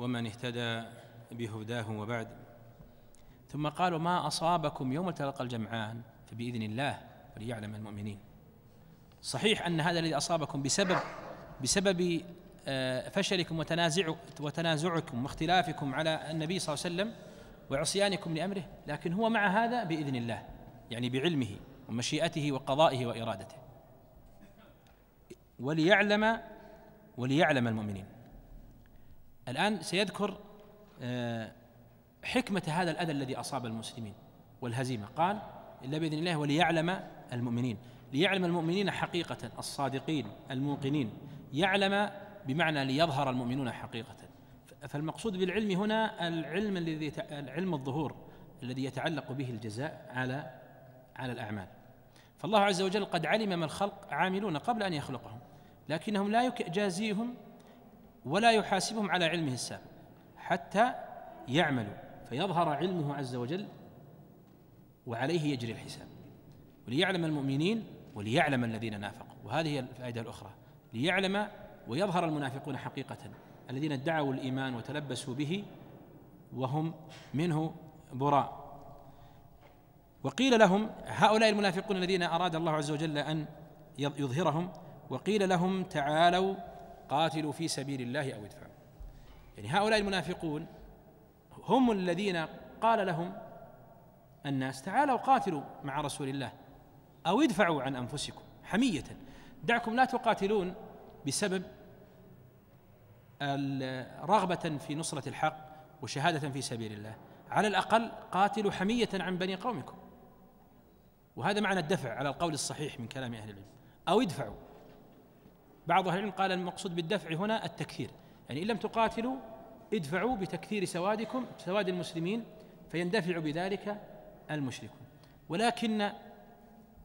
ومن اهتدى بهداه وبعد ثم قالوا ما أصابكم يوم تلقى الجمعان فبإذن الله وليعلم المؤمنين صحيح أن هذا الذي أصابكم بسبب بسبب آه، فشلكم وتنازع وتنازعكم واختلافكم على النبي صلى الله عليه وسلم وعصيانكم لأمره لكن هو مع هذا بإذن الله يعني بعلمه ومشيئته وقضائه وإرادته وليعلم وليعلم المؤمنين الآن سيذكر آه، حكمة هذا الأذى الذي أصاب المسلمين والهزيمة قال إلا بإذن الله وليعلم المؤمنين ليعلم المؤمنين حقيقة الصادقين الموقنين يعلم بمعنى ليظهر المؤمنون حقيقة فالمقصود بالعلم هنا العلم الذي العلم الظهور الذي يتعلق به الجزاء على على الأعمال فالله عز وجل قد علم ما الخلق عاملون قبل أن يخلقهم لكنهم لا يجازيهم ولا يحاسبهم على علمه السابق حتى يعملوا فيظهر علمه عز وجل وعليه يجري الحساب وليعلم المؤمنين وليعلم الذين نافقوا وهذه الفائدة الأخرى ليعلم ويظهر المنافقون حقيقة الذين ادعوا الإيمان وتلبسوا به وهم منه براء وقيل لهم هؤلاء المنافقون الذين أراد الله عز وجل أن يظهرهم وقيل لهم تعالوا قاتلوا في سبيل الله أو ادفعوا يعني هؤلاء المنافقون هم الذين قال لهم الناس تعالوا قاتلوا مع رسول الله أو ادفعوا عن أنفسكم حمية دعكم لا تقاتلون بسبب رغبة في نصرة الحق وشهادة في سبيل الله على الأقل قاتلوا حمية عن بني قومكم وهذا معنى الدفع على القول الصحيح من كلام أهل العلم أو ادفعوا بعض أهل العلم قال المقصود بالدفع هنا التكثير يعني إن لم تقاتلوا ادفعوا بتكثير سوادكم سواد المسلمين فيندفع بذلك المشركون ولكن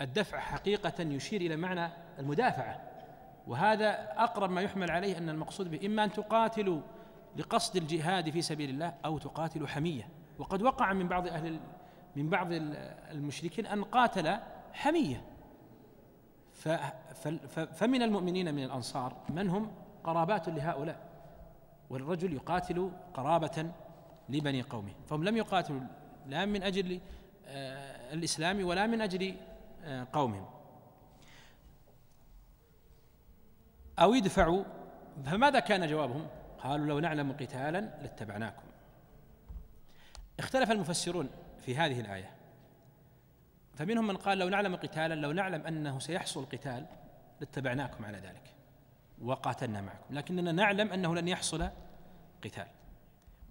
الدفع حقيقة يشير إلى معنى المدافعة وهذا أقرب ما يحمل عليه أن المقصود به إما أن تقاتلوا لقصد الجهاد في سبيل الله أو تقاتلوا حمية وقد وقع من بعض أهل من بعض المشركين أن قاتل حمية فمن المؤمنين من الأنصار من هم قرابات لهؤلاء والرجل يقاتل قرابة لبني قومه فهم لم يقاتلوا لا من أجل آه، الإسلام ولا من أجل آه، قومهم أو يدفعوا فماذا كان جوابهم قالوا لو نعلم قتالا لاتبعناكم اختلف المفسرون في هذه الآية فمنهم من قال لو نعلم قتالا لو نعلم أنه سيحصل قتال لاتبعناكم على ذلك وقاتلنا معكم لكننا نعلم أنه لن يحصل قتال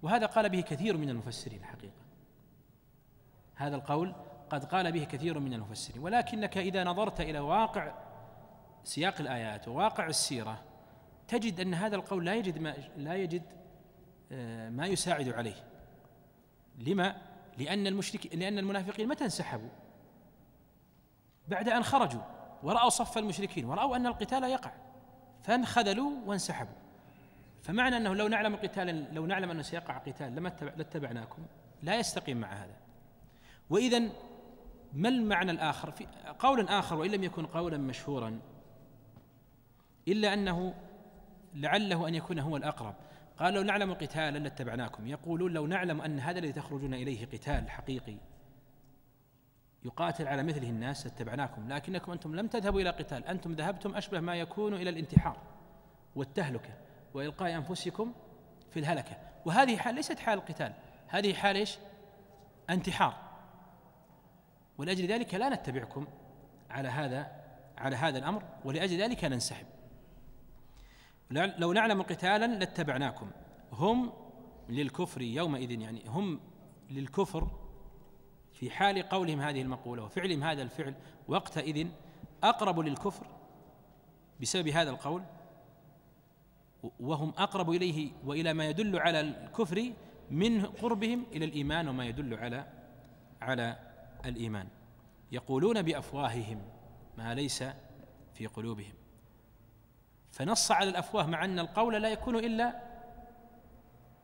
وهذا قال به كثير من المفسرين الحقيقة هذا القول قد قال به كثير من المفسرين ولكنك إذا نظرت إلى واقع سياق الآيات وواقع السيرة تجد أن هذا القول لا يجد ما لا يجد آه، ما يساعد عليه لما؟ لأن المشرك لأن المنافقين متى انسحبوا؟ بعد أن خرجوا ورأوا صف المشركين ورأوا أن القتال يقع فانخذلوا وانسحبوا فمعنى أنه لو نعلم قتالا لو نعلم أنه سيقع قتال لما لاتبعناكم لا يستقيم مع هذا وإذا ما المعنى الآخر في قول آخر وإن لم يكن قولا مشهورا إلا أنه لعله أن يكون هو الأقرب قال لو نعلم قتالا لاتبعناكم يقولون لو نعلم أن هذا الذي تخرجون إليه قتال حقيقي يقاتل على مثله الناس اتبعناكم لكنكم أنتم لم تذهبوا إلى قتال أنتم ذهبتم أشبه ما يكون إلى الانتحار والتهلكة وإلقاء أنفسكم في الهلكة وهذه حال ليست حال القتال هذه حال إيش انتحار ولأجل ذلك لا نتبعكم على هذا على هذا الأمر ولأجل ذلك ننسحب لو نعلم قتالا لاتبعناكم هم للكفر يومئذ يعني هم للكفر في حال قولهم هذه المقولة وفعلهم هذا الفعل وقتئذ أقرب للكفر بسبب هذا القول وهم أقرب إليه وإلى ما يدل على الكفر من قربهم إلى الإيمان وما يدل على على الإيمان يقولون بأفواههم ما ليس في قلوبهم فنص على الأفواه مع أن القول لا يكون إلا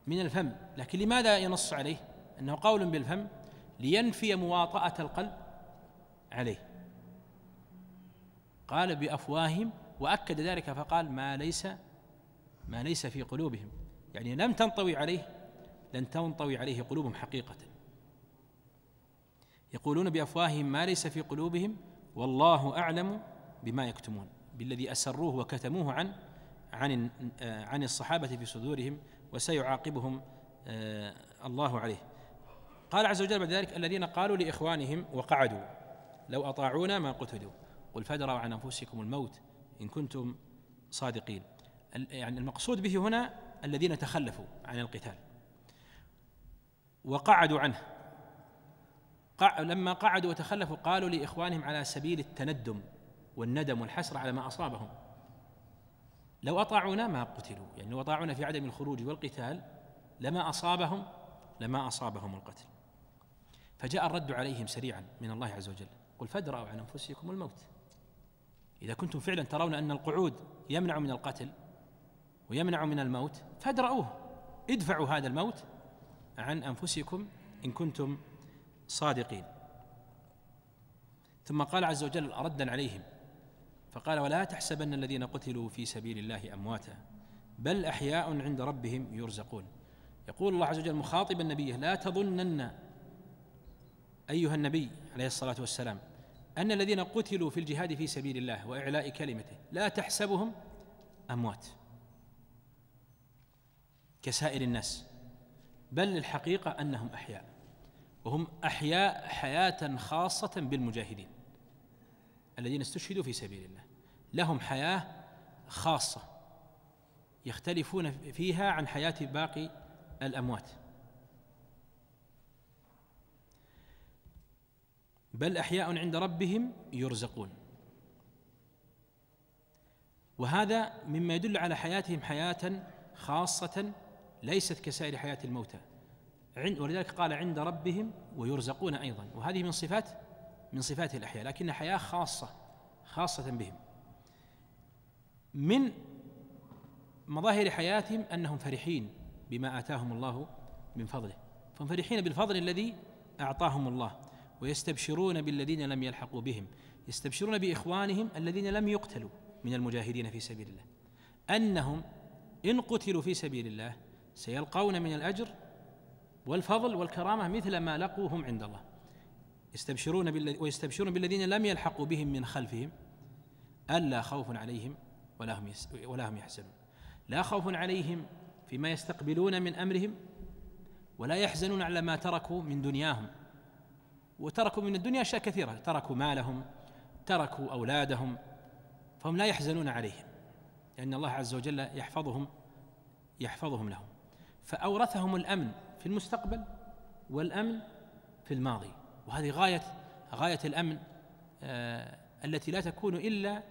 من الفم لكن لماذا ينص عليه أنه قول بالفم لينفي مواطأة القلب عليه قال بأفواههم وأكد ذلك فقال ما ليس ما ليس في قلوبهم يعني لم تنطوي عليه لن تنطوي عليه قلوبهم حقيقة يقولون بأفواههم ما ليس في قلوبهم والله أعلم بما يكتمون بالذي أسروه وكتموه عن عن آه، عن الصحابة في صدورهم وسيعاقبهم آه، الله عليه قال عز وجل بعد ذلك الذين قالوا لإخوانهم وقعدوا لو أطاعونا ما قتلوا قل فادروا عن أنفسكم الموت إن كنتم صادقين يعني المقصود به هنا الذين تخلفوا عن القتال وقعدوا عنه لما قعدوا وتخلفوا قالوا لإخوانهم على سبيل التندم والندم والحسرة على ما أصابهم لو أطاعونا ما قتلوا يعني لو أطاعونا في عدم الخروج والقتال لما أصابهم لما أصابهم القتل فجاء الرد عليهم سريعا من الله عز وجل قل فادرأوا عن أنفسكم الموت إذا كنتم فعلا ترون أن القعود يمنع من القتل ويمنع من الموت فادرأوه ادفعوا هذا الموت عن أنفسكم إن كنتم صادقين ثم قال عز وجل ردا عليهم فقال ولا تحسبن الذين قتلوا في سبيل الله أمواتا بل أحياء عند ربهم يرزقون يقول الله عز وجل مخاطبا نبيه لا تظنن ايها النبي عليه الصلاه والسلام ان الذين قتلوا في الجهاد في سبيل الله واعلاء كلمته لا تحسبهم اموات كسائر الناس بل الحقيقه انهم احياء وهم احياء حياه خاصه بالمجاهدين الذين استشهدوا في سبيل الله لهم حياه خاصه يختلفون فيها عن حياه باقي الاموات بل احياء عند ربهم يرزقون وهذا مما يدل على حياتهم حياه خاصه ليست كسائر حياه الموتى عند ولذلك قال عند ربهم ويرزقون ايضا وهذه من صفات من صفات الاحياء لكن حياه خاصه خاصه بهم من مظاهر حياتهم انهم فرحين بما اتاهم الله من فضله فهم فرحين بالفضل الذي اعطاهم الله ويستبشرون بالذين لم يلحقوا بهم يستبشرون باخوانهم الذين لم يقتلوا من المجاهدين في سبيل الله انهم ان قتلوا في سبيل الله سيلقون من الاجر والفضل والكرامه مثل ما لقوهم عند الله يستبشرون ويستبشرون بالذين لم يلحقوا بهم من خلفهم الا خوف عليهم ولا هم ولا هم يحزنون لا خوف عليهم فيما يستقبلون من امرهم ولا يحزنون على ما تركوا من دنياهم وتركوا من الدنيا أشياء كثيرة تركوا مالهم تركوا أولادهم فهم لا يحزنون عليهم لأن الله عز وجل يحفظهم يحفظهم لهم فأورثهم الأمن في المستقبل والأمن في الماضي وهذه غاية غاية الأمن آه التي لا تكون إلا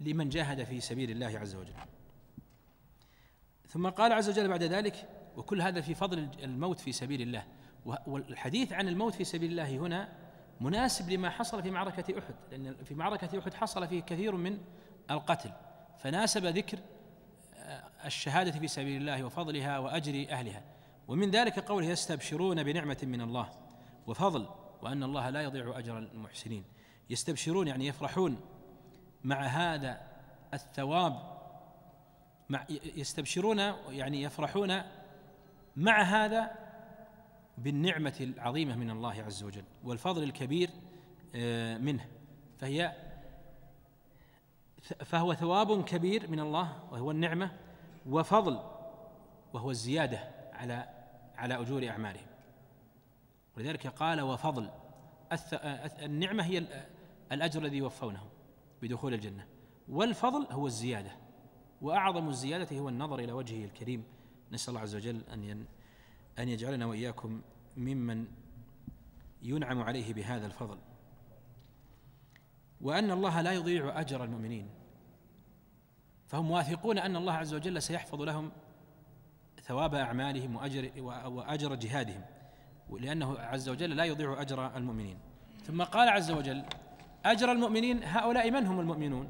لمن جاهد في سبيل الله عز وجل ثم قال عز وجل بعد ذلك وكل هذا في فضل الموت في سبيل الله والحديث عن الموت في سبيل الله هنا مناسب لما حصل في معركة أحد لأن في معركة أحد حصل فيه كثير من القتل فناسب ذكر آه، الشهادة في سبيل الله وفضلها وأجر أهلها ومن ذلك قوله يستبشرون بنعمة من الله وفضل وأن الله لا يضيع أجر المحسنين يستبشرون يعني يفرحون مع هذا الثواب مع يستبشرون يعني يفرحون مع هذا بالنعمة العظيمة من الله عز وجل والفضل الكبير آه، منه فهي فهو ثواب كبير من الله وهو النعمة وفضل وهو الزيادة على على أجور أعمالهم ولذلك قال وفضل آه، النعمة هي الأجر الذي يوفونه بدخول الجنة والفضل هو الزيادة وأعظم الزيادة هو النظر إلى وجهه الكريم نسأل الله عز وجل أن أن يجعلنا وإياكم ممن ينعم عليه بهذا الفضل وأن الله لا يضيع أجر المؤمنين فهم واثقون أن الله عز وجل سيحفظ لهم ثواب أعمالهم وأجر, وأجر جهادهم لأنه عز وجل لا يضيع أجر المؤمنين ثم قال عز وجل أجر المؤمنين هؤلاء من هم المؤمنون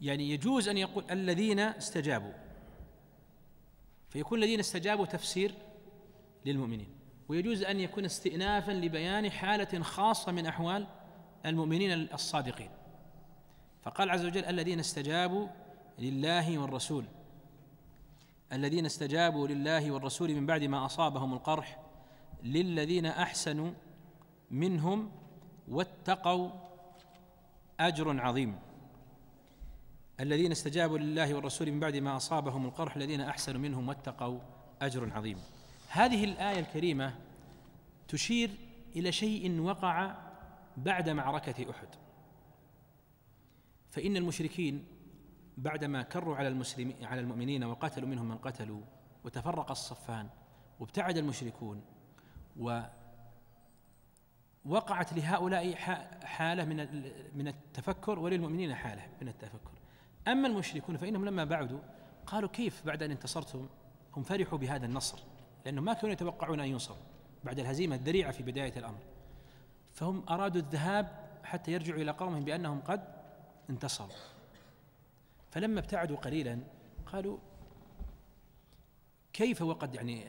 يعني يجوز أن يقول الذين استجابوا فيكون الذين استجابوا تفسير للمؤمنين ويجوز أن يكون استئنافا لبيان حالة خاصة من أحوال المؤمنين الصادقين فقال عز وجل الذين استجابوا لله والرسول الذين استجابوا لله والرسول من بعد ما أصابهم القرح للذين أحسنوا منهم واتقوا أجر عظيم الذين استجابوا لله والرسول من بعد ما أصابهم القرح الذين أحسنوا منهم واتقوا أجر عظيم هذه الآية الكريمة تشير إلى شيء وقع بعد معركة أحد فإن المشركين بعدما كروا على المسلمين على المؤمنين وقتلوا منهم من قتلوا وتفرق الصفان وابتعد المشركون و وقعت لهؤلاء حالة من من التفكر وللمؤمنين حالة من التفكر أما المشركون فإنهم لما بعدوا قالوا كيف بعد أن انتصرتم هم فرحوا بهذا النصر لأنهم ما كانوا يتوقعون أن ينصروا بعد الهزيمة الذريعة في بداية الأمر فهم أرادوا الذهاب حتى يرجعوا إلى قومهم بأنهم قد انتصروا فلما ابتعدوا قليلا قالوا كيف وقد يعني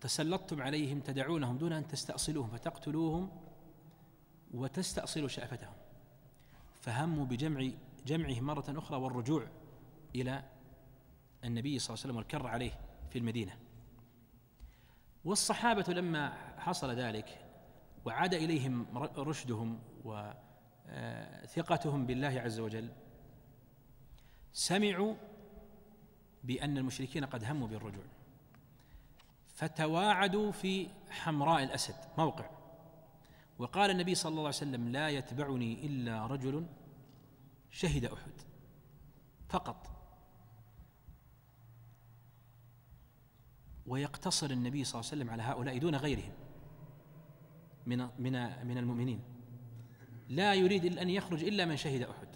تسلطتم عليهم تدعونهم دون أن تستأصلوهم فتقتلوهم وتستأصلوا شأفتهم فهموا بجمع جمعه مرة أخرى والرجوع إلى النبي صلى الله عليه وسلم والكر عليه في المدينة والصحابة لما حصل ذلك وعاد إليهم رشدهم وثقتهم آه، بالله عز وجل سمعوا بأن المشركين قد هموا بالرجوع فتواعدوا في حمراء الأسد موقع وقال النبي صلى الله عليه وسلم لا يتبعني إلا رجل شهد أحد فقط ويقتصر النبي صلى الله عليه وسلم على هؤلاء دون غيرهم من من من المؤمنين لا يريد الا ان يخرج الا من شهد احد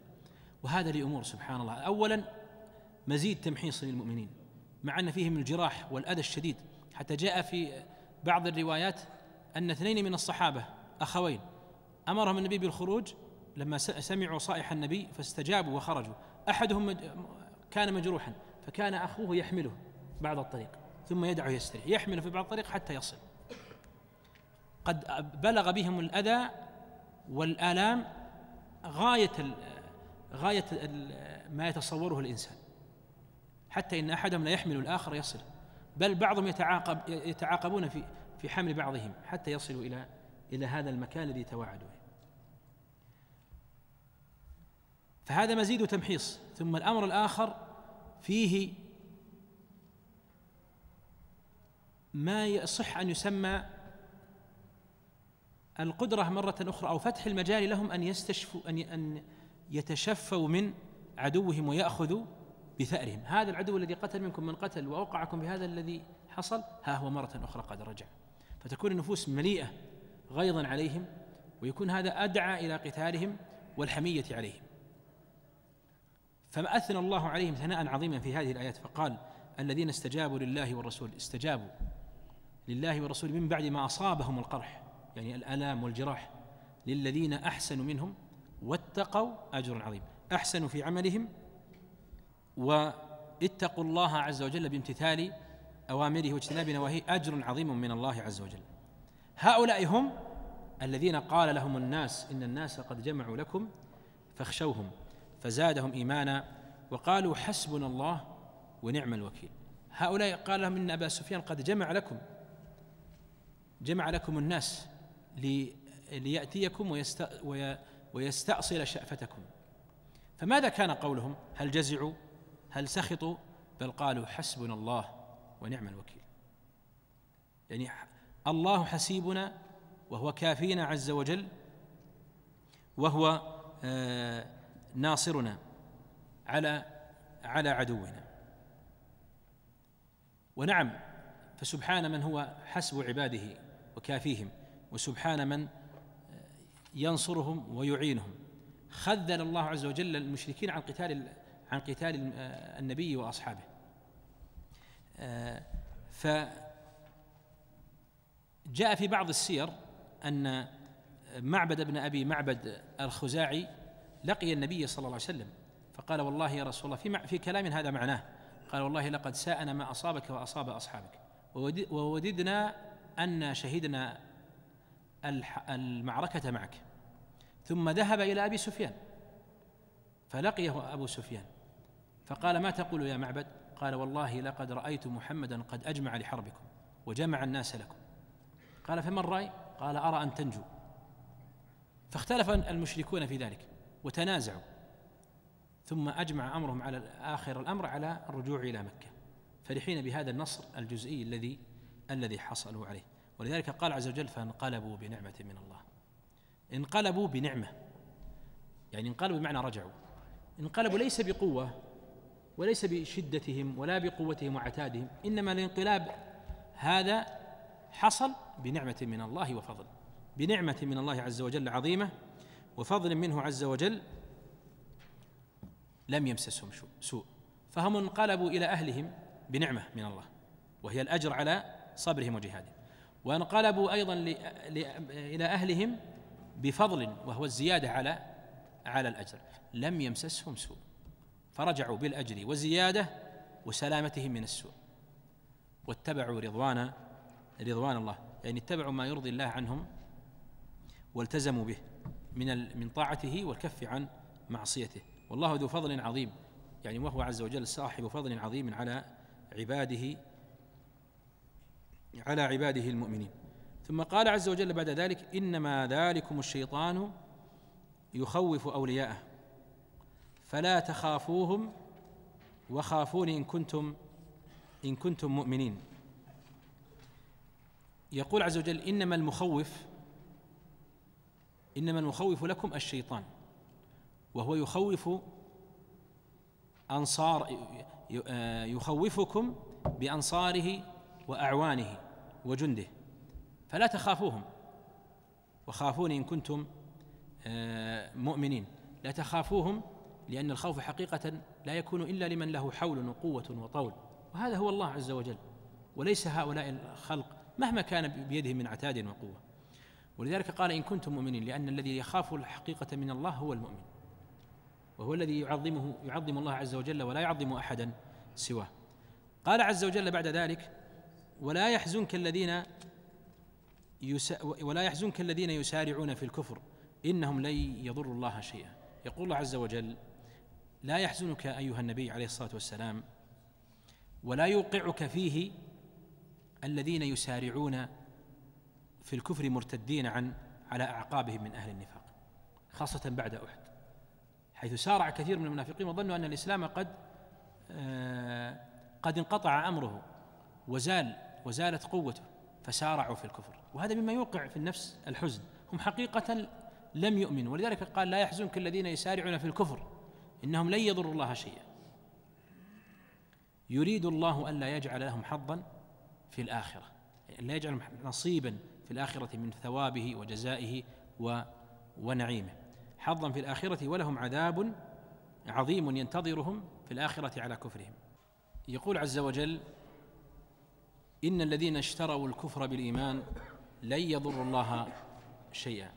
وهذا لامور سبحان الله اولا مزيد تمحيص للمؤمنين مع ان فيهم الجراح والاذى الشديد حتى جاء في بعض الروايات ان اثنين من الصحابه اخوين امرهم النبي بالخروج لما سمعوا صائح النبي فاستجابوا وخرجوا احدهم كان مجروحا فكان اخوه يحمله بعض الطريق ثم يدعه يستريح يحمله في بعض الطريق حتى يصل قد بلغ بهم الأذى والآلام غاية غاية ما يتصوره الإنسان حتى إن أحدهم لا يحمل الآخر يصل بل بعضهم يتعاقب يتعاقبون في في حمل بعضهم حتى يصلوا إلى إلى هذا المكان الذي توعدوا فهذا مزيد تمحيص ثم الأمر الآخر فيه ما يصح ان يسمى القدره مره اخرى او فتح المجال لهم ان يستشفوا ان ان يتشفوا من عدوهم وياخذوا بثأرهم هذا العدو الذي قتل منكم من قتل وأوقعكم بهذا الذي حصل ها هو مرة أخرى قد رجع فتكون النفوس مليئة غيظا عليهم ويكون هذا أدعى إلى قتالهم والحمية عليهم فأثنى الله عليهم ثناء عظيما في هذه الآيات فقال الذين استجابوا لله والرسول استجابوا لله ورسوله من بعد ما أصابهم القرح يعني الألام والجراح للذين أحسنوا منهم واتقوا أجر عظيم أحسنوا في عملهم واتقوا الله عز وجل بامتثال أوامره واجتناب نواهيه أجر عظيم من الله عز وجل هؤلاء هم الذين قال لهم الناس إن الناس قد جمعوا لكم فاخشوهم فزادهم إيمانا وقالوا حسبنا الله ونعم الوكيل هؤلاء قال لهم إن أبا سفيان قد جمع لكم جمع لكم الناس ليأتيكم ويستأصل شأفتكم فماذا كان قولهم هل جزعوا هل سخطوا بل قالوا حسبنا الله ونعم الوكيل يعني الله حسيبنا وهو كافينا عز وجل وهو آه، ناصرنا على على عدونا ونعم فسبحان من هو حسب عباده وكافيهم وسبحان من ينصرهم ويعينهم خذل الله عز وجل المشركين عن قتال عن قتال آه، النبي واصحابه آه، ف جاء في بعض السير ان معبد بن ابي معبد الخزاعي لقي النبي صلى الله عليه وسلم فقال والله يا رسول الله في في كلام هذا معناه قال والله لقد ساءنا ما اصابك واصاب اصحابك ووددنا أن شهدنا المعركة معك ثم ذهب إلى أبي سفيان فلقيه أبو سفيان فقال ما تقول يا معبد قال والله لقد رأيت محمدا قد أجمع لحربكم وجمع الناس لكم قال فما الرأي قال أرى أن تنجو فاختلف المشركون في ذلك وتنازعوا ثم أجمع أمرهم على آخر الأمر على الرجوع إلى مكة فرحين بهذا النصر الجزئي الذي الذي حصلوا عليه ولذلك قال عز وجل فانقلبوا بنعمة من الله انقلبوا بنعمة يعني انقلبوا بمعنى رجعوا انقلبوا ليس بقوة وليس بشدتهم ولا بقوتهم وعتادهم إنما الانقلاب هذا حصل بنعمة من الله وفضل بنعمة من الله عز وجل عظيمة وفضل منه عز وجل لم يمسسهم سوء فهم انقلبوا إلى أهلهم بنعمة من الله وهي الأجر على صبرهم وجهادهم وانقلبوا ايضا الى اهلهم بفضل وهو الزياده على على الاجر لم يمسسهم سوء فرجعوا بالاجر وزياده وسلامتهم من السوء واتبعوا رضوان رضوان الله يعني اتبعوا ما يرضي الله عنهم والتزموا به من من طاعته والكف عن معصيته والله ذو فضل عظيم يعني وهو عز وجل صاحب فضل عظيم على عباده على عباده المؤمنين ثم قال عز وجل بعد ذلك انما ذلكم الشيطان يخوف اولياءه فلا تخافوهم وخافون ان كنتم ان كنتم مؤمنين يقول عز وجل انما المخوف انما المخوف لكم الشيطان وهو يخوف انصار يخوفكم بانصاره واعوانه وجنده فلا تخافوهم وخافوني ان كنتم آه، مؤمنين لا تخافوهم لان الخوف حقيقه لا يكون الا لمن له حول وقوه وطول وهذا هو الله عز وجل وليس هؤلاء الخلق مهما كان بيدهم من عتاد وقوه ولذلك قال ان كنتم مؤمنين لان الذي يخاف الحقيقه من الله هو المؤمن وهو الذي يعظمه يعظم الله عز وجل ولا يعظم احدا سواه قال عز وجل بعد ذلك ولا يحزنك الذين يسا ولا يحزنك الذين يسارعون في الكفر انهم لن يضروا الله شيئا يقول الله عز وجل لا يحزنك ايها النبي عليه الصلاه والسلام ولا يوقعك فيه الذين يسارعون في الكفر مرتدين عن على اعقابهم من اهل النفاق خاصه بعد احد حيث سارع كثير من المنافقين وظنوا ان الاسلام قد آه، قد انقطع امره وزال وزالت قوته فسارعوا في الكفر وهذا مما يوقع في النفس الحزن هم حقيقة لم يؤمنوا ولذلك قال لا يحزنك الذين يسارعون في الكفر إنهم لن يضروا الله شيئا يريد الله ألا يجعل لهم حظا في الآخرة يعني لا يجعل نصيبا في الآخرة من ثوابه وجزائه و ونعيمه حظا في الآخرة ولهم عذاب عظيم ينتظرهم في الآخرة على كفرهم يقول عز وجل إن الذين اشتروا الكفر بالإيمان لن يضروا الله شيئا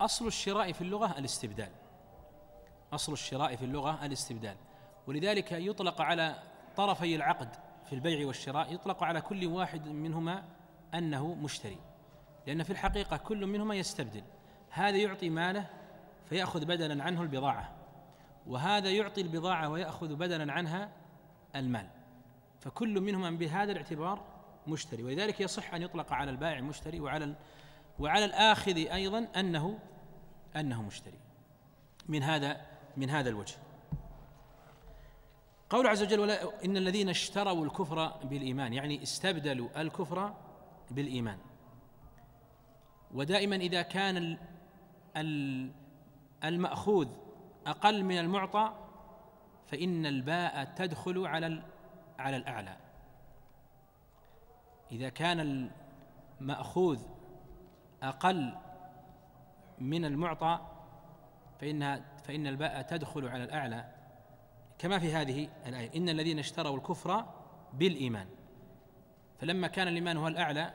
أصل الشراء في اللغة الاستبدال أصل الشراء في اللغة الاستبدال ولذلك يطلق على طرفي العقد في البيع والشراء يطلق على كل واحد منهما أنه مشتري لأن في الحقيقة كل منهما يستبدل هذا يعطي ماله فيأخذ بدلا عنه البضاعة وهذا يعطي البضاعة ويأخذ بدلا عنها المال فكل منهما بهذا الاعتبار مشتري ولذلك يصح أن يطلق على البائع مشتري وعلى وعلى الآخذ أيضا أنه أنه مشتري من هذا من هذا الوجه قول عز وجل ولا إن الذين اشتروا الكفر بالإيمان يعني استبدلوا الكفر بالإيمان ودائما إذا كان المأخوذ أقل من المعطى فإن الباء تدخل على على الأعلى إذا كان المأخوذ أقل من المعطى فإنها فإن الباء تدخل على الأعلى كما في هذه الآية إن الذين اشتروا الكفر بالإيمان فلما كان الإيمان هو الأعلى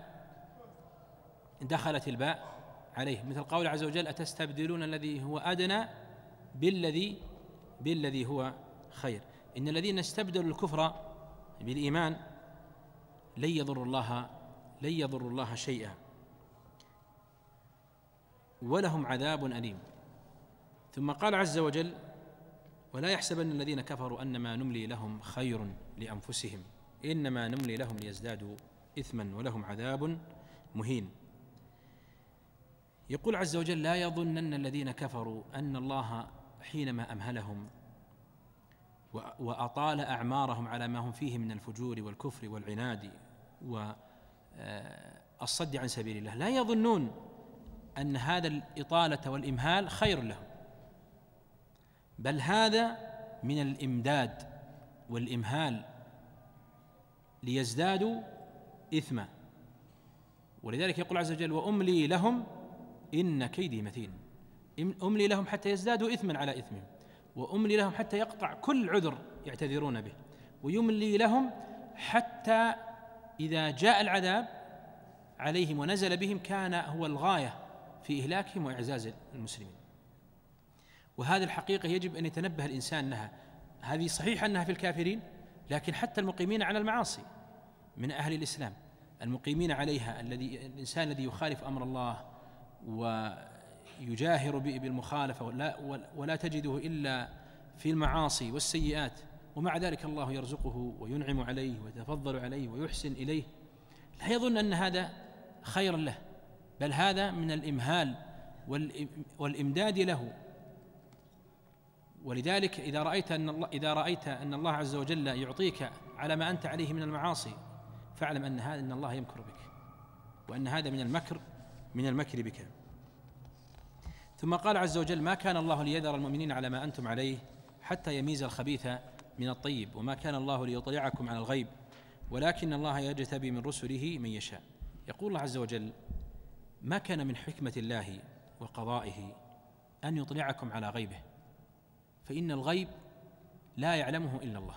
دخلت الباء عليه مثل قول عز وجل أتستبدلون الذي هو أدنى بالذي بالذي هو خير إن الذين استبدلوا الكفر بالإيمان لن يضر الله لن يضر الله شيئا ولهم عذاب أليم ثم قال عز وجل ولا يحسبن الذين كفروا أنما نملي لهم خير لأنفسهم إنما نملي لهم ليزدادوا إثما ولهم عذاب مهين يقول عز وجل لا يظنن الذين كفروا أن الله حينما أمهلهم وأطال أعمارهم على ما هم فيه من الفجور والكفر والعناد والصد آه، عن سبيل الله لا يظنون أن هذا الإطالة والإمهال خير لهم بل هذا من الإمداد والإمهال ليزدادوا إثما ولذلك يقول عز وجل وأملي لهم إن كيدي متين أملي لهم حتى يزدادوا إثما على إثمهم واملي لهم حتى يقطع كل عذر يعتذرون به ويملي لهم حتى اذا جاء العذاب عليهم ونزل بهم كان هو الغايه في اهلاكهم واعزاز المسلمين وهذه الحقيقه يجب ان يتنبه الانسان لها هذه صحيح انها في الكافرين لكن حتى المقيمين على المعاصي من اهل الاسلام المقيمين عليها الذي الانسان الذي يخالف امر الله و يجاهر بالمخالفة ولا, ولا تجده إلا في المعاصي والسيئات ومع ذلك الله يرزقه وينعم عليه ويتفضل عليه ويحسن إليه لا يظن أن هذا خير له بل هذا من الإمهال والإمداد له ولذلك إذا رأيت أن الله إذا رأيت أن الله عز وجل يعطيك على ما أنت عليه من المعاصي فاعلم أن هذا أن الله يمكر بك وأن هذا من المكر من المكر بك ثم قال عز وجل ما كان الله ليذر المؤمنين على ما انتم عليه حتى يميز الخبيث من الطيب وما كان الله ليطلعكم على الغيب ولكن الله يجتبي من رسله من يشاء يقول الله عز وجل ما كان من حكمه الله وقضائه ان يطلعكم على غيبه فان الغيب لا يعلمه الا الله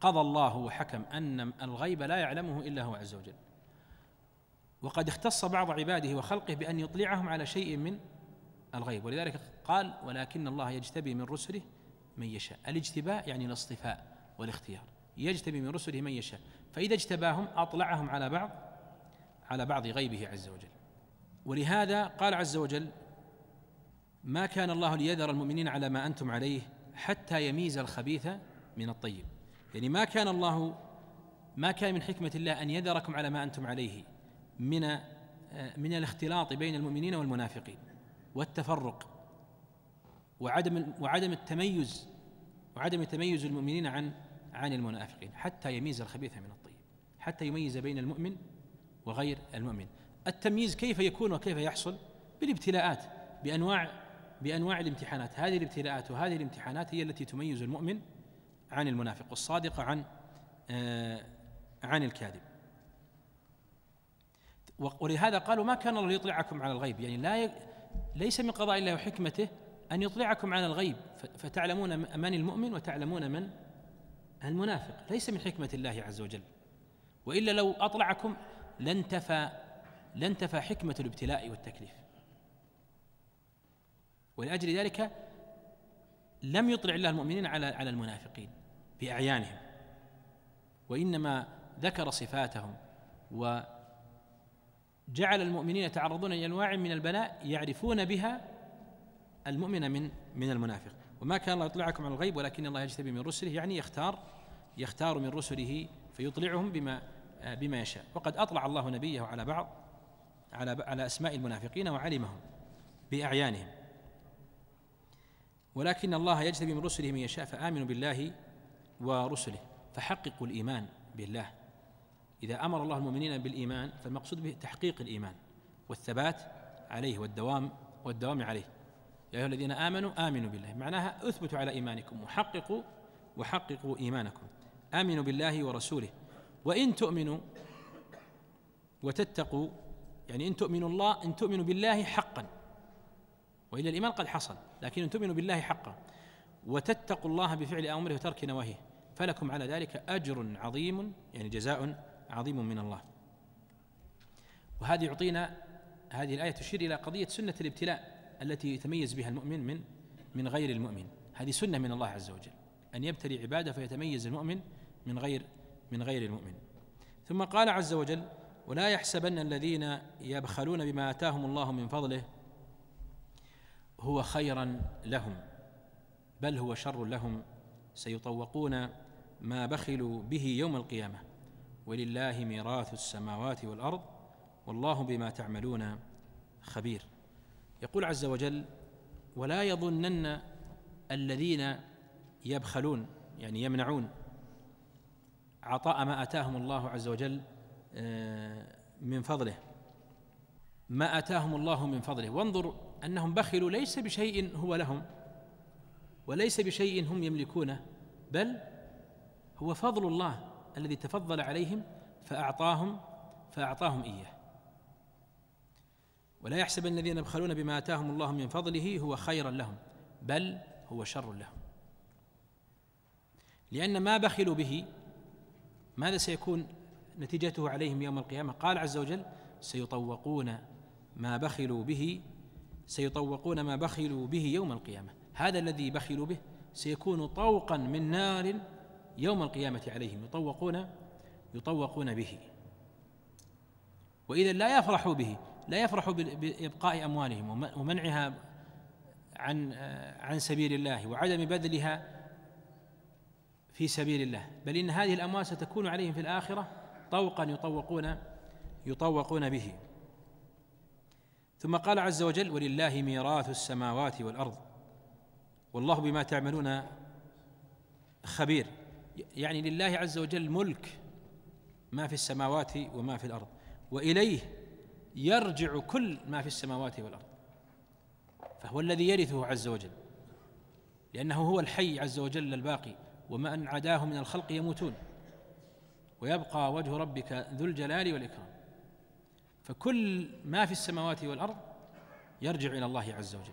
قضى الله وحكم ان الغيب لا يعلمه الا هو عز وجل وقد اختص بعض عباده وخلقه بأن يطلعهم على شيء من الغيب ولذلك قال ولكن الله يجتبي من رسله من يشاء الاجتباء يعني الاصطفاء والاختيار يجتبي من رسله من يشاء فإذا اجتباهم أطلعهم على بعض على بعض غيبه عز وجل ولهذا قال عز وجل ما كان الله ليذر المؤمنين على ما أنتم عليه حتى يميز الخبيث من الطيب يعني ما كان الله ما كان من حكمة الله أن يذركم على ما أنتم عليه من آه، من الاختلاط بين المؤمنين والمنافقين والتفرق وعدم وعدم التميز وعدم تميز المؤمنين عن عن المنافقين حتى يميز الخبيث من الطيب حتى يميز بين المؤمن وغير المؤمن التمييز كيف يكون وكيف يحصل بالابتلاءات بانواع بانواع الامتحانات هذه الابتلاءات وهذه الامتحانات هي التي تميز المؤمن عن المنافق والصادق عن آه، عن الكاذب ولهذا قالوا ما كان الله ليطلعكم على الغيب يعني لا ي... ليس من قضاء الله وحكمته أن يطلعكم على الغيب فتعلمون من المؤمن وتعلمون من المنافق ليس من حكمة الله عز وجل وإلا لو أطلعكم لانتفى لانتفى حكمة الابتلاء والتكليف ولأجل ذلك لم يطلع الله المؤمنين على على المنافقين بأعيانهم وإنما ذكر صفاتهم و جعل المؤمنين يتعرضون لانواع من البلاء يعرفون بها المؤمن من من المنافق وما كان الله يطلعكم على الغيب ولكن الله يجتبي من رسله يعني يختار يختار من رسله فيطلعهم بما بما يشاء وقد اطلع الله نبيه على بعض على على اسماء المنافقين وعلمهم باعيانهم ولكن الله يجتبي من رسله من يشاء فامنوا بالله ورسله فحققوا الايمان بالله إذا أمر الله المؤمنين بالإيمان فالمقصود به تحقيق الإيمان والثبات عليه والدوام والدوام عليه يا أيها الذين آمنوا آمنوا بالله معناها أثبتوا على إيمانكم وحققوا وحققوا إيمانكم آمنوا بالله ورسوله وإن تؤمنوا وتتقوا يعني إن تؤمنوا الله إن تؤمنوا بالله حقا وإلا الإيمان قد حصل لكن إن تؤمنوا بالله حقا وتتقوا الله بفعل أمره وترك نواهيه فلكم على ذلك أجر عظيم يعني جزاء عظيم من الله وهذه يعطينا هذه الآية تشير إلى قضية سنة الابتلاء التي يتميز بها المؤمن من من غير المؤمن هذه سنة من الله عز وجل أن يبتلي عباده فيتميز المؤمن من غير من غير المؤمن ثم قال عز وجل ولا يحسبن الذين يبخلون بما آتاهم الله من فضله هو خيرا لهم بل هو شر لهم سيطوقون ما بخلوا به يوم القيامه ولله ميراث السماوات والارض والله بما تعملون خبير يقول عز وجل ولا يظنن الذين يبخلون يعني يمنعون عطاء ما اتاهم الله عز وجل آه، من فضله ما اتاهم الله من فضله وانظر انهم بخلوا ليس بشيء هو لهم وليس بشيء هم يملكونه بل هو فضل الله الذي تفضل عليهم فأعطاهم فأعطاهم إياه ولا يحسب الذين يبخلون بما آتاهم الله من فضله هو خيرا لهم بل هو شر لهم لأن ما بخلوا به ماذا سيكون نتيجته عليهم يوم القيامة قال عز وجل سيطوقون ما بخلوا به سيطوقون ما بخلوا به يوم القيامة هذا الذي بخلوا به سيكون طوقا من نار يوم القيامة عليهم يطوقون يطوقون به وإذا لا يفرحوا به لا يفرحوا بإبقاء أموالهم ومنعها عن عن سبيل الله وعدم بذلها في سبيل الله بل إن هذه الأموال ستكون عليهم في الآخرة طوقا يطوقون يطوقون به ثم قال عز وجل ولله ميراث السماوات والأرض والله بما تعملون خبير يعني لله عز وجل ملك ما في السماوات وما في الارض واليه يرجع كل ما في السماوات والارض فهو الذي يرثه عز وجل لانه هو الحي عز وجل الباقي وما ان عداه من الخلق يموتون ويبقى وجه ربك ذو الجلال والاكرام فكل ما في السماوات والارض يرجع الى الله عز وجل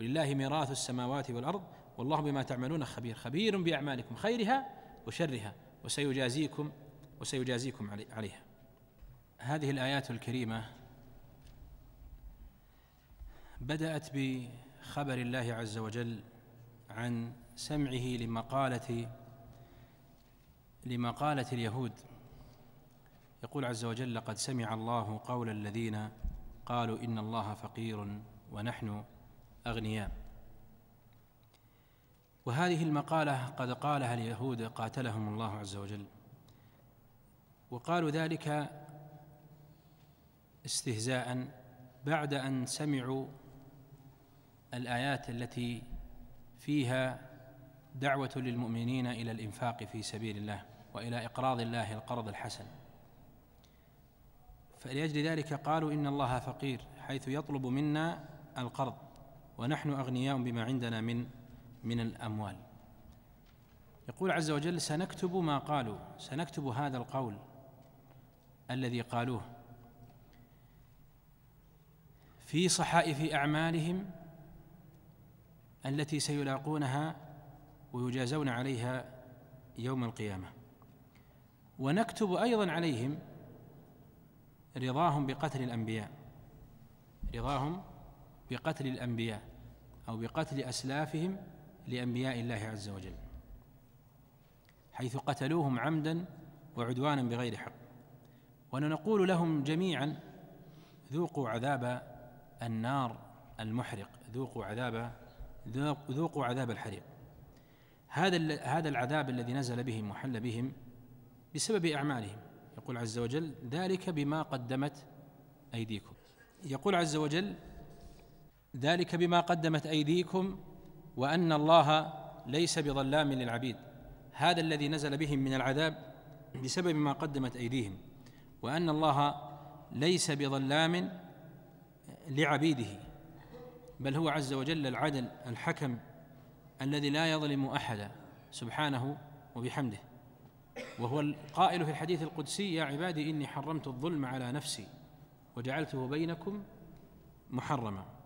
ولله ميراث السماوات والارض والله بما تعملون خبير خبير باعمالكم خيرها وشرها وسيجازيكم وسيجازيكم عليها هذه الايات الكريمه بدات بخبر الله عز وجل عن سمعه لمقاله لمقاله اليهود يقول عز وجل لقد سمع الله قول الذين قالوا ان الله فقير ونحن اغنياء وهذه المقالة قد قالها اليهود قاتلهم الله عز وجل وقالوا ذلك استهزاء بعد أن سمعوا الآيات التي فيها دعوة للمؤمنين إلى الإنفاق في سبيل الله وإلى إقراض الله القرض الحسن فلأجل ذلك قالوا إن الله فقير حيث يطلب منا القرض ونحن أغنياء بما عندنا من من الأموال يقول عز وجل سنكتب ما قالوا سنكتب هذا القول الذي قالوه في صحائف أعمالهم التي سيلاقونها ويجازون عليها يوم القيامة ونكتب أيضا عليهم رضاهم بقتل الأنبياء رضاهم بقتل الأنبياء أو بقتل أسلافهم لانبياء الله عز وجل حيث قتلوهم عمدا وعدوانا بغير حق ونقول لهم جميعا ذوقوا عذاب النار المحرق ذوقوا عذاب ذوقوا عذاب الحريق هذا هذا العذاب الذي نزل بهم وحل بهم بسبب اعمالهم يقول عز وجل ذلك بما قدمت ايديكم يقول عز وجل ذلك بما قدمت ايديكم وان الله ليس بظلام للعبيد هذا الذي نزل بهم من العذاب بسبب ما قدمت ايديهم وان الله ليس بظلام لعبيده بل هو عز وجل العدل الحكم الذي لا يظلم احدا سبحانه وبحمده وهو القائل في الحديث القدسي يا عبادي اني حرمت الظلم على نفسي وجعلته بينكم محرما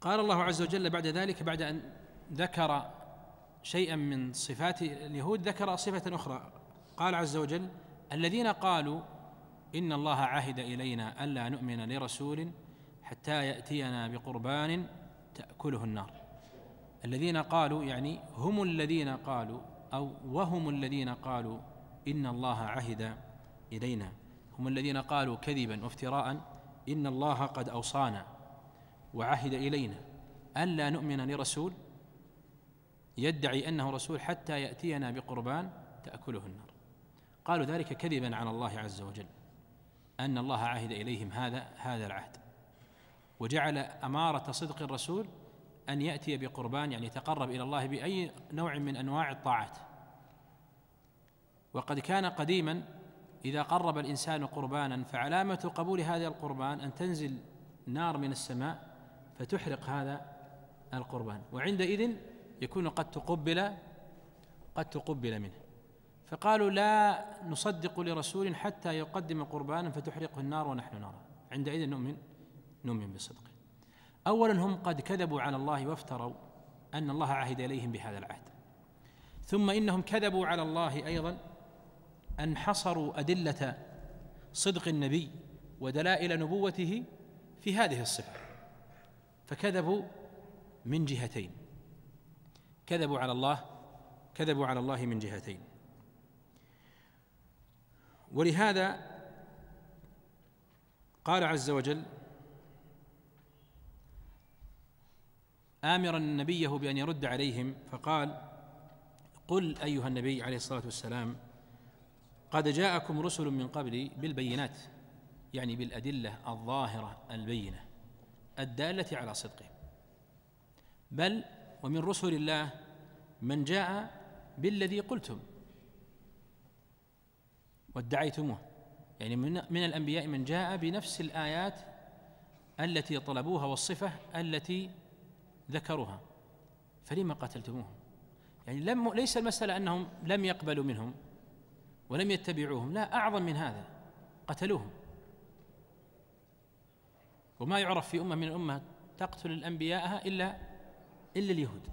قال الله عز وجل بعد ذلك بعد أن ذكر شيئا من صفات اليهود ذكر صفة أخرى قال عز وجل الذين قالوا إن الله عهد إلينا ألا نؤمن لرسول حتى يأتينا بقربان تأكله النار الذين قالوا يعني هم الذين قالوا أو وهم الذين قالوا إن الله عهد إلينا هم الذين قالوا كذبا وافتراء إن الله قد أوصانا وعهد إلينا ألا نؤمن لرسول يدعي أنه رسول حتى يأتينا بقربان تأكله النار قالوا ذلك كذبا على الله عز وجل أن الله عهد إليهم هذا هذا العهد وجعل أمارة صدق الرسول أن يأتي بقربان يعني يتقرب إلى الله بأي نوع من أنواع الطاعات وقد كان قديما إذا قرب الإنسان قربانا فعلامة قبول هذا القربان أن تنزل نار من السماء فتحرق هذا القربان وعندئذ يكون قد تقبل قد تقبل منه فقالوا لا نصدق لرسول حتى يقدم قربانا فتحرقه النار ونحن نرى عندئذ نؤمن نؤمن بصدقه اولا هم قد كذبوا على الله وافتروا ان الله عهد اليهم بهذا العهد ثم انهم كذبوا على الله ايضا ان حصروا ادله صدق النبي ودلائل نبوته في هذه الصفه فكذبوا من جهتين كذبوا على الله كذبوا على الله من جهتين ولهذا قال عز وجل آمرا نبيه بأن يرد عليهم فقال قل أيها النبي عليه الصلاة والسلام قد جاءكم رسل من قبلي بالبينات يعني بالأدلة الظاهرة البينة الدالة على صدقه بل ومن رسل الله من جاء بالذي قلتم وادعيتموه يعني من, من الأنبياء من جاء بنفس الآيات التي طلبوها والصفة التي ذكروها فلما قتلتموهم يعني لم ليس المسألة أنهم لم يقبلوا منهم ولم يتبعوهم لا أعظم من هذا قتلوهم وما يعرف في أمة من الأمة تقتل الأنبياء إلا إلا اليهود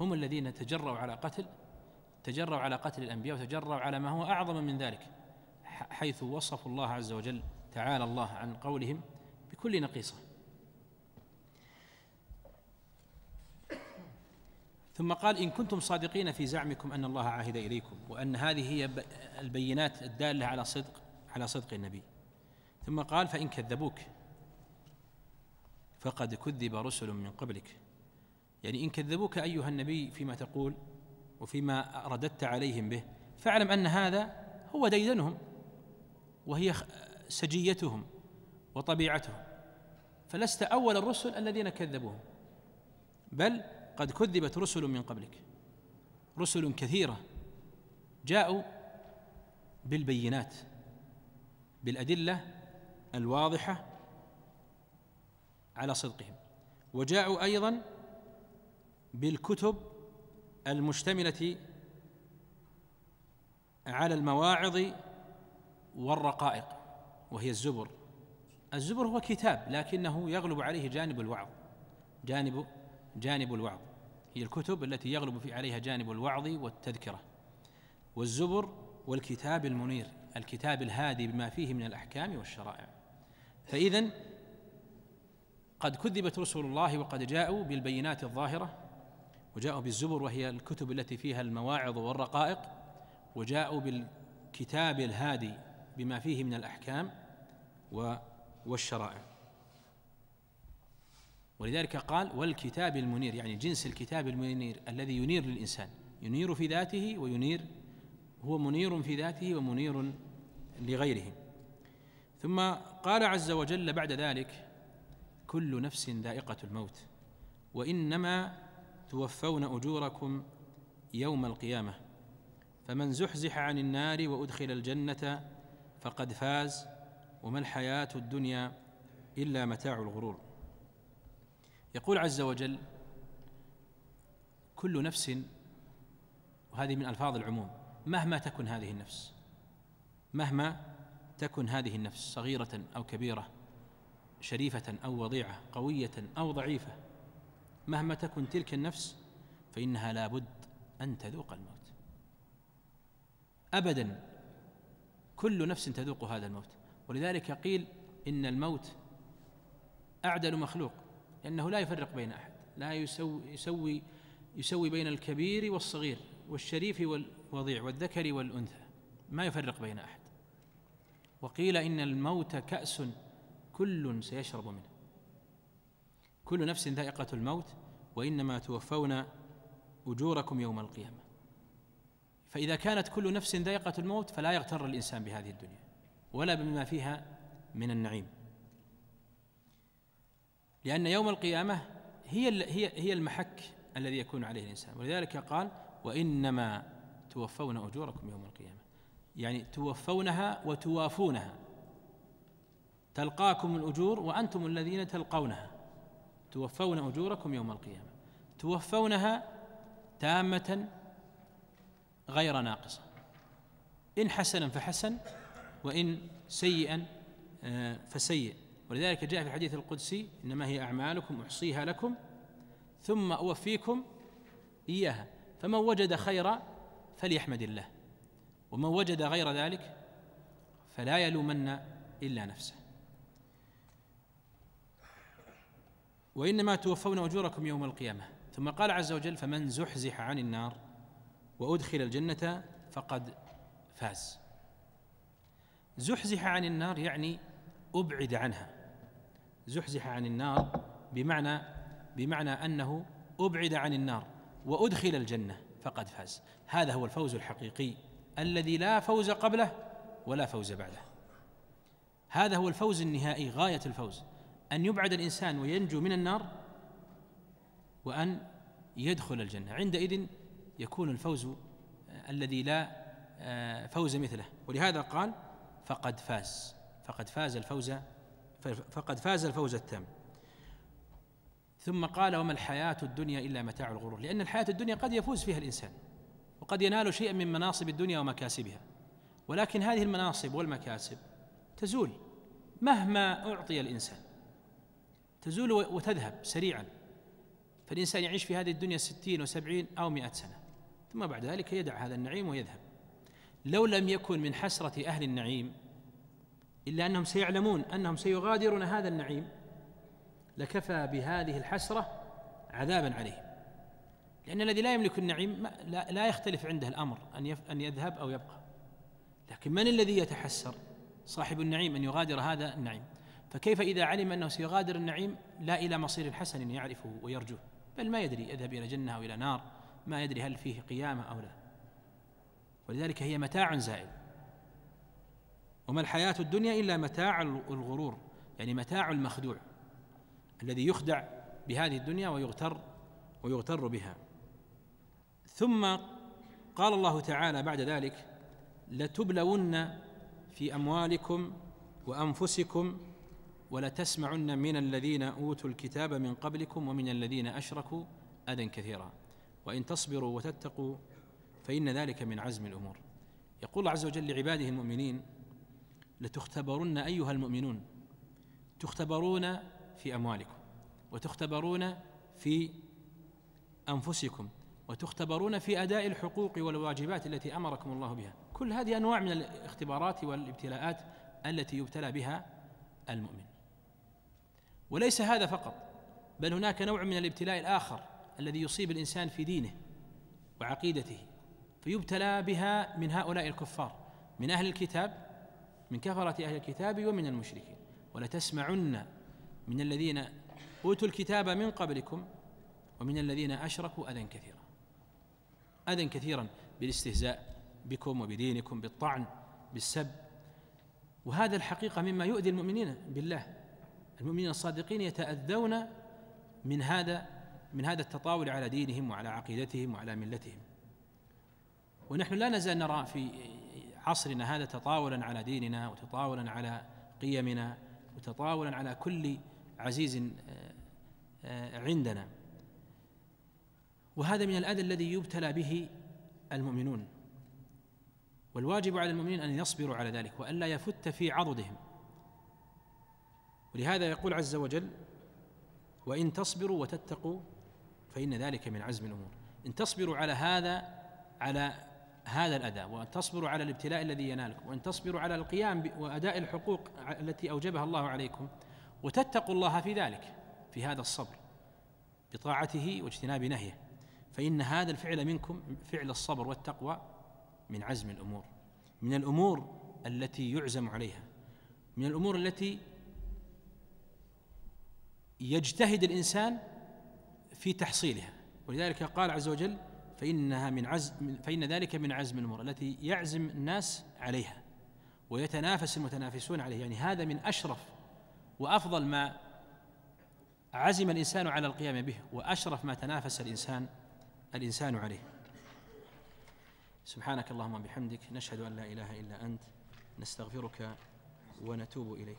هم الذين تجرؤوا على قتل تجرؤوا على قتل الأنبياء وتجرؤوا على ما هو أعظم من ذلك حيث وصفوا الله عز وجل تعالى الله عن قولهم بكل نقيصة ثم قال إن كنتم صادقين في زعمكم أن الله عهد إليكم وأن هذه هي البينات الدالة على صدق على صدق النبي ثم قال فإن كذبوك فقد كذب رسل من قبلك يعني إن كذبوك أيها النبي فيما تقول وفيما رددت عليهم به فاعلم أن هذا هو ديدنهم وهي سجيتهم وطبيعتهم فلست أول الرسل الذين كذبوهم بل قد كذبت رسل من قبلك رسل كثيرة جاءوا بالبينات بالأدلة الواضحة على صدقهم وجاءوا ايضا بالكتب المشتمله على المواعظ والرقائق وهي الزبر الزبر هو كتاب لكنه يغلب عليه جانب الوعظ جانب جانب الوعظ هي الكتب التي يغلب في عليها جانب الوعظ والتذكره والزبر والكتاب المنير الكتاب الهادي بما فيه من الاحكام والشرائع فاذا قد كذبت رسل الله وقد جاءوا بالبينات الظاهرة وجاءوا بالزبر وهي الكتب التي فيها المواعظ والرقائق وجاءوا بالكتاب الهادي بما فيه من الأحكام والشرائع ولذلك قال والكتاب المنير يعني جنس الكتاب المنير الذي ينير للإنسان ينير في ذاته وينير هو منير في ذاته ومنير لغيره ثم قال عز وجل بعد ذلك كل نفس ذائقة الموت وإنما توفون أجوركم يوم القيامة فمن زحزح عن النار وأدخل الجنة فقد فاز وما الحياة الدنيا إلا متاع الغرور يقول عز وجل كل نفس وهذه من ألفاظ العموم مهما تكن هذه النفس مهما تكن هذه النفس صغيرة أو كبيرة شريفة أو وضيعة قوية أو ضعيفة مهما تكن تلك النفس فإنها لا بد أن تذوق الموت أبدا كل نفس تذوق هذا الموت ولذلك قيل إن الموت أعدل مخلوق لأنه لا يفرق بين أحد لا يسوي, يسوي, يسوي بين الكبير والصغير والشريف والوضيع والذكر والأنثى ما يفرق بين أحد وقيل إن الموت كأس كل سيشرب منه كل نفس ذائقة الموت وإنما توفون أجوركم يوم القيامة فإذا كانت كل نفس ذائقة الموت فلا يغتر الإنسان بهذه الدنيا ولا بما فيها من النعيم لأن يوم القيامة هي هي هي المحك الذي يكون عليه الإنسان ولذلك قال وإنما توفون أجوركم يوم القيامة يعني توفونها وتوافونها تلقاكم الأجور وأنتم الذين تلقونها توفون أجوركم يوم القيامة توفونها تامة غير ناقصة إن حسنا فحسن وإن سيئا آه، فسيء ولذلك جاء في الحديث القدسي إنما هي أعمالكم أحصيها لكم ثم أوفيكم إياها فمن وجد خيرا فليحمد الله ومن وجد غير ذلك فلا يلومن إلا نفسه وإنما توفون أجوركم يوم القيامة ثم قال عز وجل فمن زحزح عن النار وأدخل الجنة فقد فاز زحزح عن النار يعني أبعد عنها زحزح عن النار بمعنى بمعنى أنه أبعد عن النار وأدخل الجنة فقد فاز هذا هو الفوز الحقيقي الذي لا فوز قبله ولا فوز بعده هذا هو الفوز النهائي غاية الفوز أن يبعد الإنسان وينجو من النار وأن يدخل الجنة عندئذ يكون الفوز آه، الذي لا آه، فوز مثله ولهذا قال فقد فاز فقد فاز الفوز فقد فاز الفوز التام ثم قال وما الحياة الدنيا إلا متاع الغرور لأن الحياة الدنيا قد يفوز فيها الإنسان وقد ينال شيئا من مناصب الدنيا ومكاسبها ولكن هذه المناصب والمكاسب تزول مهما أعطي الإنسان تزول وتذهب سريعا فالإنسان يعيش في هذه الدنيا ستين وسبعين أو مئة سنة ثم بعد ذلك يدع هذا النعيم ويذهب لو لم يكن من حسرة أهل النعيم إلا أنهم سيعلمون أنهم سيغادرون هذا النعيم لكفى بهذه الحسرة عذابا عليهم لأن الذي لا يملك النعيم لا يختلف عنده الأمر أن يذهب أو يبقى لكن من الذي يتحسر صاحب النعيم أن يغادر هذا النعيم فكيف إذا علم أنه سيغادر النعيم لا إلى مصير حسن يعرفه ويرجوه بل ما يدري يذهب إلى جنة أو إلى نار ما يدري هل فيه قيامة أو لا ولذلك هي متاع زائل وما الحياة الدنيا إلا متاع الغرور يعني متاع المخدوع الذي يخدع بهذه الدنيا ويغتر ويغتر بها ثم قال الله تعالى بعد ذلك لتبلون في أموالكم وأنفسكم ولتسمعن من الذين أوتوا الكتاب من قبلكم ومن الذين أشركوا أذى كثيرا وإن تصبروا وتتقوا فإن ذلك من عزم الأمور يقول الله عز وجل لعباده المؤمنين لتختبرن أيها المؤمنون تختبرون في أموالكم وتختبرون في أنفسكم وتختبرون في أداء الحقوق والواجبات التي أمركم الله بها كل هذه أنواع من الاختبارات والابتلاءات التي يبتلى بها المؤمن وليس هذا فقط بل هناك نوع من الابتلاء الاخر الذي يصيب الانسان في دينه وعقيدته فيبتلى بها من هؤلاء الكفار من اهل الكتاب من كفره اهل الكتاب ومن المشركين ولتسمعن من الذين اوتوا الكتاب من قبلكم ومن الذين اشركوا اذى كثيرا اذى كثيرا بالاستهزاء بكم وبدينكم بالطعن بالسب وهذا الحقيقه مما يؤذي المؤمنين بالله المؤمنين الصادقين يتأذون من هذا من هذا التطاول على دينهم وعلى عقيدتهم وعلى ملتهم ونحن لا نزال نرى في عصرنا هذا تطاولا على ديننا وتطاولا على قيمنا وتطاولا على كل عزيز آه، آه، عندنا وهذا من الاذى الذي يبتلى به المؤمنون والواجب على المؤمنين ان يصبروا على ذلك والا يفت في عضدهم ولهذا يقول عز وجل وإن تصبروا وتتقوا فإن ذلك من عزم الأمور إن تصبروا على هذا على هذا الأداء وأن تصبروا على الابتلاء الذي ينالكم وأن تصبروا على القيام وأداء الحقوق التي أوجبها الله عليكم وتتقوا الله في ذلك في هذا الصبر بطاعته واجتناب نهيه فإن هذا الفعل منكم فعل الصبر والتقوى من عزم الأمور من الأمور التي يعزم عليها من الأمور التي يجتهد الانسان في تحصيلها ولذلك قال عز وجل فانها من عزم فان ذلك من عزم الامور التي يعزم الناس عليها ويتنافس المتنافسون عليه يعني هذا من اشرف وافضل ما عزم الانسان على القيام به واشرف ما تنافس الانسان الانسان عليه سبحانك اللهم وبحمدك نشهد ان لا اله الا انت نستغفرك ونتوب اليك